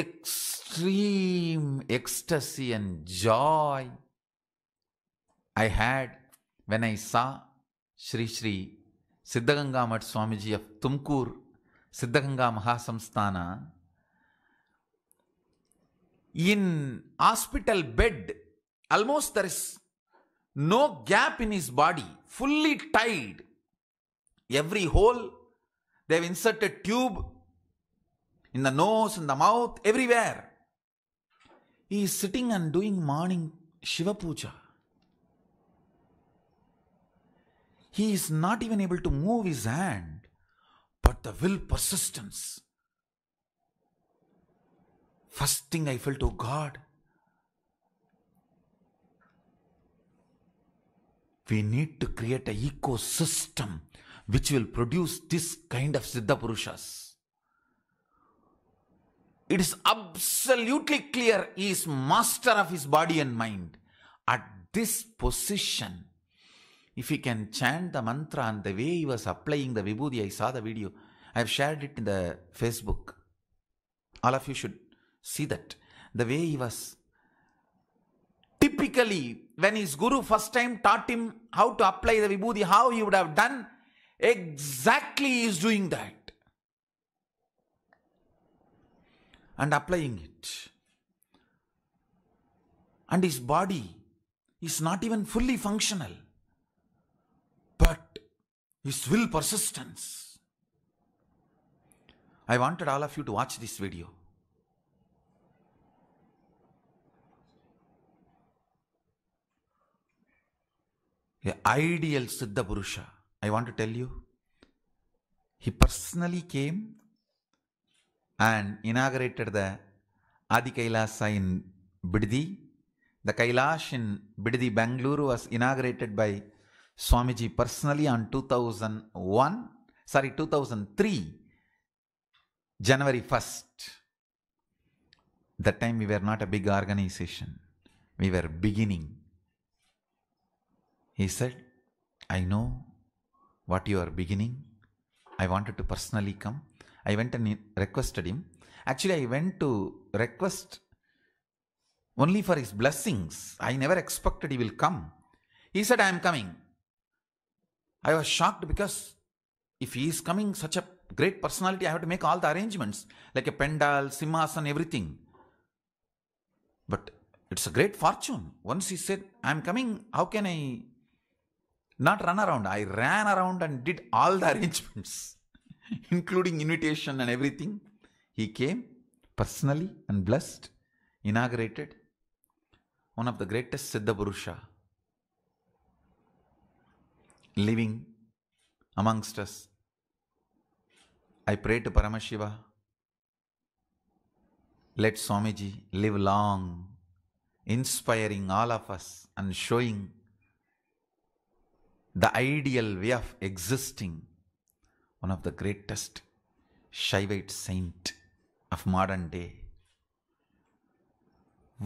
extreme ecstasy and joy I had when I saw shri shri Siddhaganga Mat Swamiji of Tumkur, Siddhaganga Mahasamsthana, in hospital bed, almost there is no gap in his body, fully tied. Every hole, they've inserted tube in the nose, in the mouth, everywhere. He is sitting and doing morning Shiva Puja. He is not even able to move his hand, but the will persistence. First thing I felt, oh God, we need to create an ecosystem which will produce this kind of Siddha Purushas it is absolutely clear he is master of his body and mind. At this position, if he can chant the mantra and the way he was applying the vibhuti, I saw the video. I have shared it in the Facebook. All of you should see that. The way he was. Typically, when his guru first time taught him how to apply the vibhuti, how he would have done, exactly he is doing that. and applying it. And his body is not even fully functional, but his will persistence. I wanted all of you to watch this video. A ideal Siddha Purusha, I want to tell you, he personally came and inaugurated the Adi Kailasa in Biddi. The Kailash in Biddi, Bangalore was inaugurated by Swamiji personally on 2001, sorry, 2003, January 1st. That time we were not a big organization. We were beginning. He said, I know what you are beginning. I wanted to personally come. I went and requested him. Actually, I went to request only for his blessings. I never expected he will come. He said, I am coming. I was shocked because if he is coming, such a great personality, I have to make all the arrangements like a pendal, simhasan, everything. But it's a great fortune. Once he said, I'm coming, how can I not run around? I ran around and did all the arrangements. including invitation and everything. He came personally and blessed, inaugurated one of the greatest Siddha Purusha living amongst us. I pray to Paramashiva, let Swamiji live long, inspiring all of us and showing the ideal way of existing one of the greatest Shaivite saint of modern day.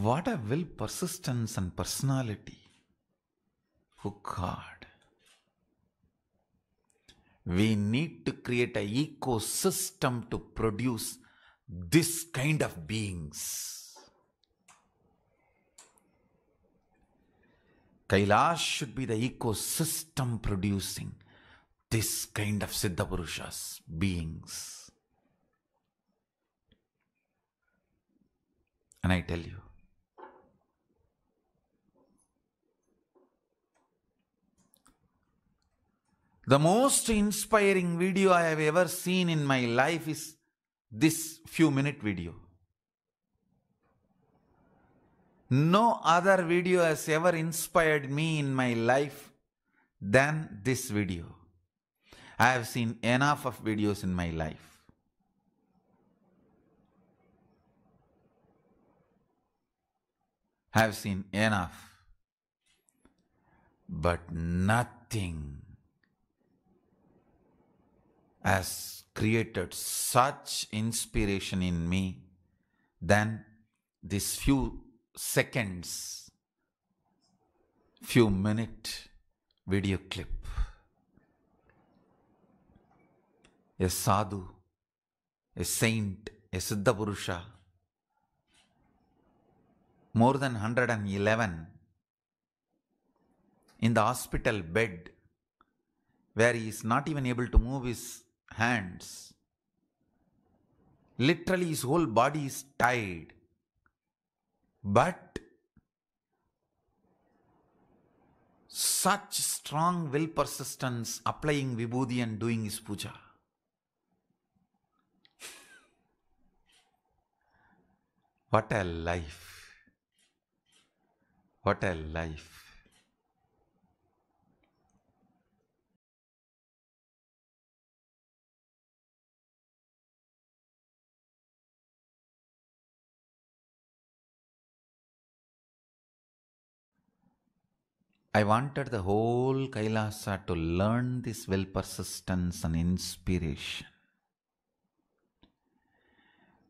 What a will, persistence, and personality. Oh God. We need to create an ecosystem to produce this kind of beings. Kailash should be the ecosystem producing this kind of Siddha beings. And I tell you, the most inspiring video I have ever seen in my life is this few minute video. No other video has ever inspired me in my life than this video. I have seen enough of videos in my life. I have seen enough, but nothing has created such inspiration in me than these few seconds, few minute video clip. a sadhu, a saint, a Siddha Purusha. More than 111 in the hospital bed where he is not even able to move his hands. Literally, his whole body is tied. But such strong will persistence applying vibhuti and doing his puja. What a life! What a life! I wanted the whole Kailasa to learn this will persistence and inspiration.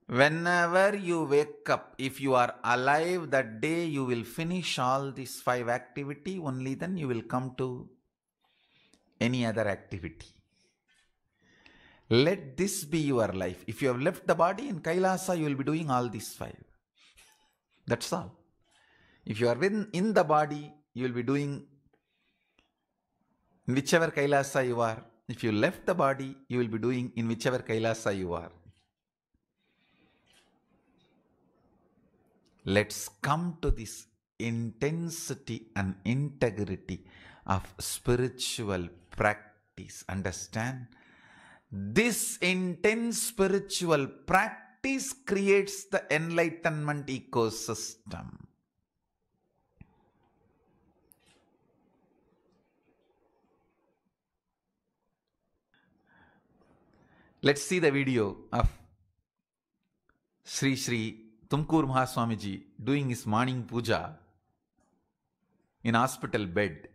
Whenever you wake up, if you are alive that day, you will finish all these five activity. Only then you will come to any other activity. Let this be your life. If you have left the body in Kailasa, you will be doing all these five. That's all. If you are in, in the body, you will be doing whichever Kailasa you are. If you left the body, you will be doing in whichever Kailasa you are. Let's come to this intensity and integrity of spiritual practice. Understand? This intense spiritual practice creates the enlightenment ecosystem. Let's see the video of Sri Sri Tumkur Mahaswamiji doing his morning puja in hospital bed.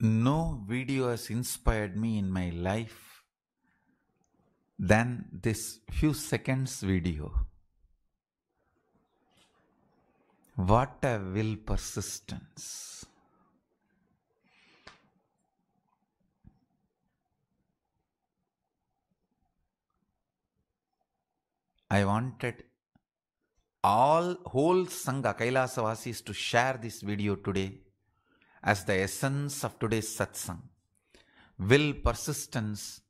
No video has inspired me in my life than this few seconds video. What a will persistence. I wanted all whole Sangha Kailasavasis to share this video today as the essence of today's satsang. Will persistence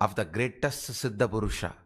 of the greatest Siddha Purusha